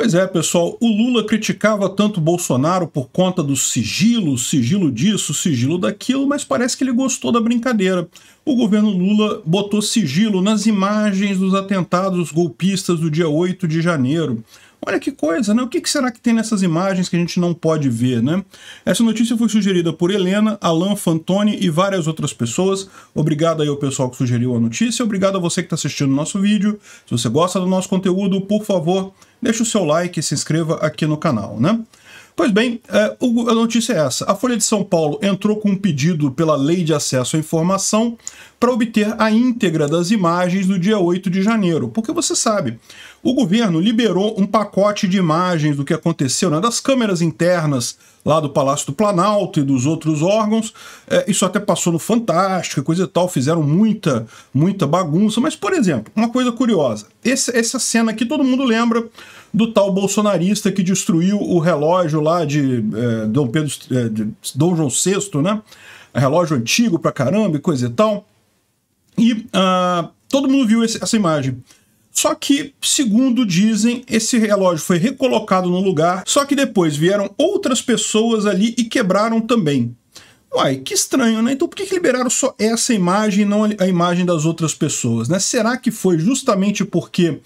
Pois é, pessoal, o Lula criticava tanto Bolsonaro por conta do sigilo, sigilo disso, sigilo daquilo, mas parece que ele gostou da brincadeira. O governo Lula botou sigilo nas imagens dos atentados golpistas do dia 8 de janeiro. Olha que coisa, né? O que, será que tem nessas imagens que a gente não pode ver, né? Essa notícia foi sugerida por Helena, Alan Fantoni e várias outras pessoas. Obrigado aí ao pessoal que sugeriu a notícia. Obrigado a você que está assistindo o nosso vídeo. Se você gosta do nosso conteúdo, por favor, deixe o seu like e se inscreva aqui no canal, né? Pois bem, é, a notícia é essa. A Folha de São Paulo entrou com um pedido pela Lei de Acesso à Informação para obter a íntegra das imagens do dia 8 de janeiro. Porque você sabe, o governo liberou um pacote de imagens do que aconteceu, né, das câmeras internas lá do Palácio do Planalto e dos outros órgãos. É, isso até passou no Fantástico coisa e tal, fizeram muita, muita bagunça. Mas, por exemplo, uma coisa curiosa: esse, essa cena aqui todo mundo lembra do tal bolsonarista que destruiu o relógio lá de, é, Dom, Pedro, é, de Dom João VI, né? Relógio antigo pra caramba e coisa e tal. E ah, todo mundo viu esse, essa imagem. Só que, segundo dizem, esse relógio foi recolocado no lugar, só que depois vieram outras pessoas ali e quebraram também. Uai, que estranho, né? Então por que liberaram só essa imagem e não a imagem das outras pessoas, né? Será que foi justamente porque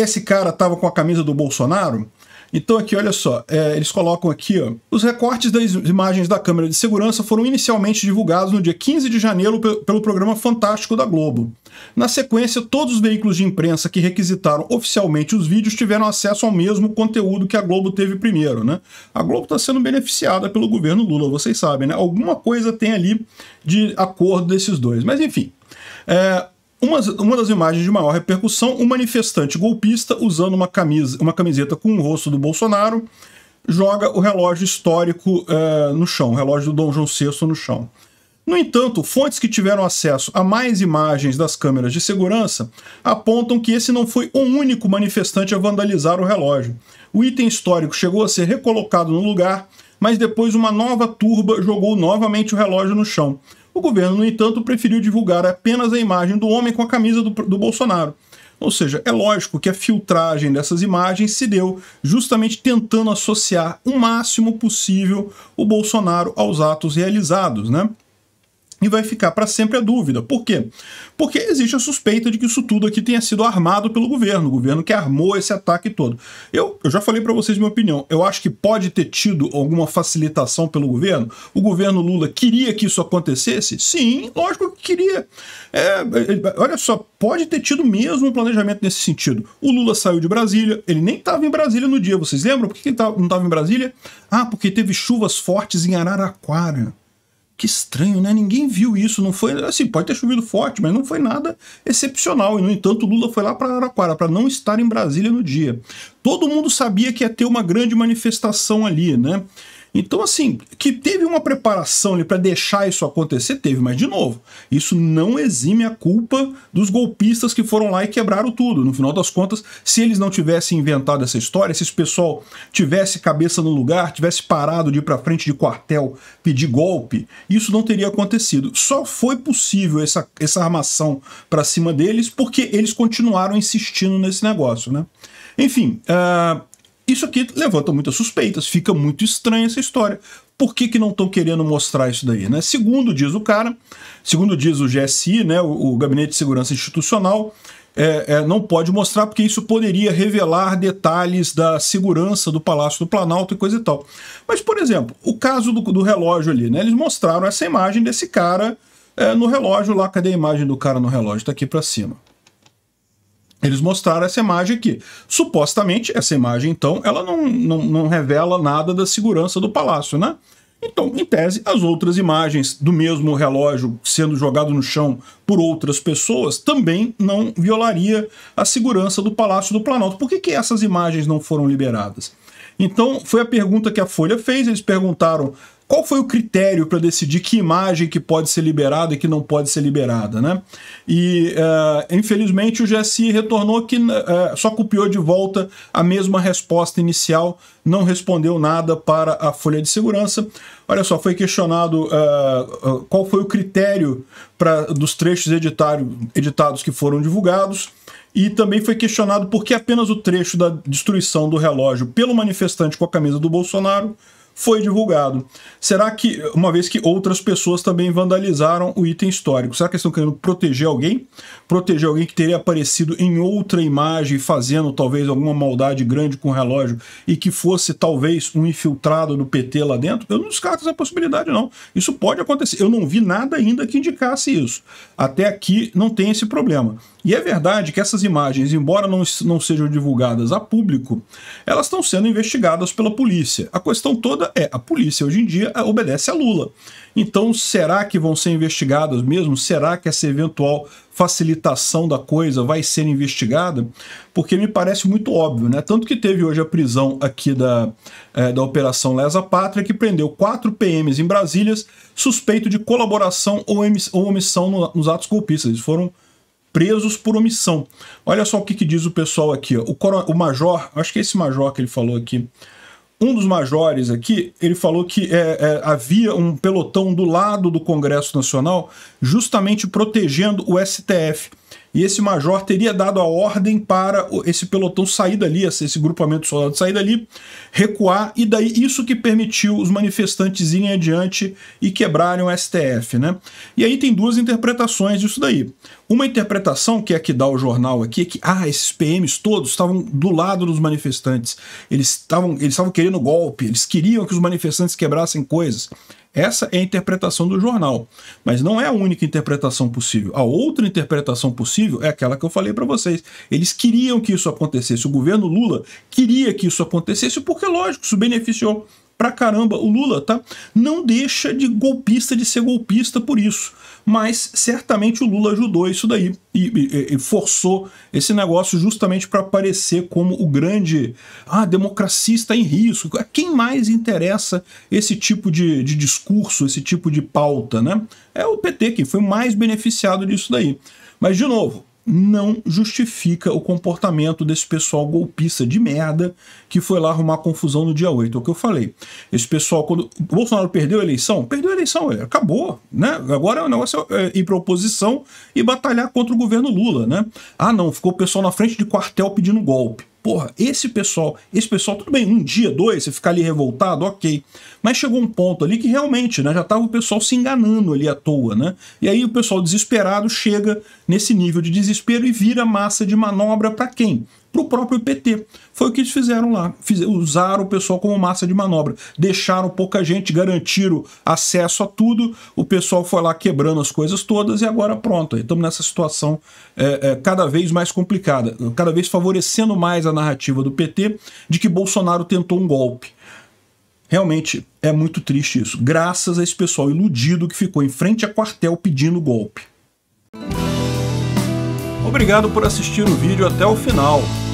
esse cara estava com a camisa do Bolsonaro. Então aqui, olha só, é, eles colocam aqui, ó, os recortes das imagens da câmera de segurança foram inicialmente divulgados no dia 15 de janeiro pelo programa Fantástico da Globo. Na sequência, todos os veículos de imprensa que requisitaram oficialmente os vídeos tiveram acesso ao mesmo conteúdo que a Globo teve primeiro, né? A Globo está sendo beneficiada pelo governo Lula, vocês sabem, né? Alguma coisa tem ali de acordo desses dois. Mas enfim, é, uma, uma, das imagens de maior repercussão, um manifestante golpista usando uma, camisa, uma camiseta com o rosto do Bolsonaro joga o relógio histórico uh, no chão, o relógio do Dom João VI no chão. No entanto, fontes que tiveram acesso a mais imagens das câmeras de segurança apontam que esse não foi o único manifestante a vandalizar o relógio. O item histórico chegou a ser recolocado no lugar, mas depois uma nova turba jogou novamente o relógio no chão, o governo, no entanto, preferiu divulgar apenas a imagem do homem com a camisa do, do Bolsonaro. Ou seja, é lógico que a filtragem dessas imagens se deu justamente tentando associar o máximo possível o Bolsonaro aos atos realizados, né? E vai ficar para sempre a dúvida. Por quê? Porque existe a suspeita de que isso tudo aqui tenha sido armado pelo governo, o governo que armou esse ataque todo. Eu, eu já falei para vocês minha opinião. Eu acho que pode ter tido alguma facilitação pelo governo. O governo Lula queria que isso acontecesse? Sim, lógico que queria. É, é olha só, pode ter tido mesmo um planejamento nesse sentido. O Lula saiu de Brasília, ele nem estava em Brasília no dia, vocês lembram? Por que ele não estava em Brasília? Ah, porque teve chuvas fortes em Araraquara que estranho, né? Ninguém viu isso. Não foi assim, pode ter chovido forte, mas não foi nada excepcional. E no entanto, Lula foi lá para Araquara para não estar em Brasília no dia. Todo mundo sabia que ia ter uma grande manifestação ali, né? Então, assim, que teve uma preparação para deixar isso acontecer, teve, mas de novo, isso não exime a culpa dos golpistas que foram lá e quebraram tudo. No final das contas, se eles não tivessem inventado essa história, se esse pessoal tivesse cabeça no lugar, tivesse parado de ir para frente de quartel pedir golpe, isso não teria acontecido. Só foi possível essa, essa armação para cima deles porque eles continuaram insistindo nesse negócio, né? Enfim, ah, isso aqui levanta muitas suspeitas, fica muito estranha essa história. Por que, que não estão querendo mostrar isso daí? Né? Segundo diz o cara, segundo diz o GSI, né, o, o Gabinete de Segurança Institucional, é, é, não pode mostrar porque isso poderia revelar detalhes da segurança do Palácio do Planalto e coisa e tal. Mas, por exemplo, o caso do, do relógio ali, né? Eles mostraram essa imagem desse cara é, no relógio lá. Cadê a imagem do cara no relógio? Está aqui para cima eles mostraram essa imagem aqui. Supostamente, essa imagem, então, ela não, não, não revela nada da segurança do palácio, né? Então, em tese, as outras imagens do mesmo relógio sendo jogado no chão por outras pessoas também não violaria a segurança do Palácio do Planalto. Por que, que essas imagens não foram liberadas? Então, foi a pergunta que a Folha fez, eles perguntaram qual foi o critério para decidir que imagem que pode ser liberada e que não pode ser liberada, né? E, uh, infelizmente, o GSI retornou que uh, só copiou de volta a mesma resposta inicial, não respondeu nada para a folha de segurança. Olha só, foi questionado uh, qual foi o critério pra, dos trechos editário, editados que foram divulgados, e também foi questionado por que apenas o trecho da destruição do relógio pelo manifestante com a camisa do Bolsonaro foi divulgado. Será que, uma vez que outras pessoas também vandalizaram o item histórico, será que estão querendo proteger alguém? Proteger alguém que teria aparecido em outra imagem, fazendo talvez alguma maldade grande com o relógio e que fosse talvez um infiltrado do PT lá dentro? Eu não descarto essa possibilidade, não. Isso pode acontecer. Eu não vi nada ainda que indicasse isso. Até aqui não tem esse problema. E é verdade que essas imagens, embora não, não sejam divulgadas a público, elas estão sendo investigadas pela polícia. A questão toda pergunta é: a polícia hoje em dia é, obedece a Lula. Então, será que vão ser investigadas mesmo? Será que essa eventual facilitação da coisa vai ser investigada? Porque me parece muito óbvio, né? Tanto que teve hoje a prisão aqui da, é, da Operação Lesa Pátria, que prendeu quatro PMs em Brasília suspeito de colaboração ou, ou omissão no, nos atos golpistas. Eles foram presos por omissão. Olha só o que, que diz o pessoal aqui. Ó. O, o major, acho que é esse major que ele falou aqui, um dos majores aqui, ele falou que é, é, havia um pelotão do lado do Congresso Nacional justamente protegendo o STF e esse major teria dado a ordem para esse pelotão sair dali, esse grupamento soldado sair dali, recuar, e daí isso que permitiu os manifestantes irem adiante e quebrarem o STF. Né? E aí tem duas interpretações disso daí. Uma interpretação, que é a que dá o jornal aqui, é que ah, esses PMs todos estavam do lado dos manifestantes, eles estavam eles estavam querendo golpe, eles queriam que os manifestantes quebrassem coisas. Essa é a interpretação do jornal, mas não é a única interpretação possível. A outra interpretação possível é aquela que eu falei para vocês. Eles queriam que isso acontecesse, o governo Lula queria que isso acontecesse, porque, lógico, isso beneficiou pra caramba o Lula, tá? Não deixa de golpista de ser golpista por isso. Mas certamente o Lula ajudou isso daí e, e, e forçou esse negócio justamente para aparecer como o grande ah, democracia está em risco. A quem mais interessa esse tipo de, de discurso, esse tipo de pauta, né? É o PT que foi mais beneficiado disso daí. Mas, de novo, não justifica o comportamento desse pessoal golpista de merda que foi lá arrumar confusão no dia 8, é o que eu falei. Esse pessoal, quando o Bolsonaro perdeu a eleição, perdeu a eleição, ele é, acabou, né? Agora o negócio é, é ir pra oposição e batalhar contra o governo Lula, né? Ah não, ficou o pessoal na frente de quartel pedindo golpe. Porra, esse pessoal, esse pessoal, tudo bem, um dia, dois, você ficar ali revoltado, ok. Mas chegou um ponto ali que realmente, né, já tava o pessoal se enganando ali à toa, né? E aí o pessoal desesperado chega nesse nível de desespero e vira massa de manobra para quem? para o próprio PT. Foi o que eles fizeram lá. Fizeram, usaram o pessoal como massa de manobra. Deixaram pouca gente, garantiram acesso a tudo. O pessoal foi lá quebrando as coisas todas e agora pronto. Estamos nessa situação é, é, cada vez mais complicada, cada vez favorecendo mais a narrativa do PT de que Bolsonaro tentou um golpe. Realmente é muito triste isso. Graças a esse pessoal iludido que ficou em frente a quartel pedindo golpe. Obrigado por assistir o vídeo até o final.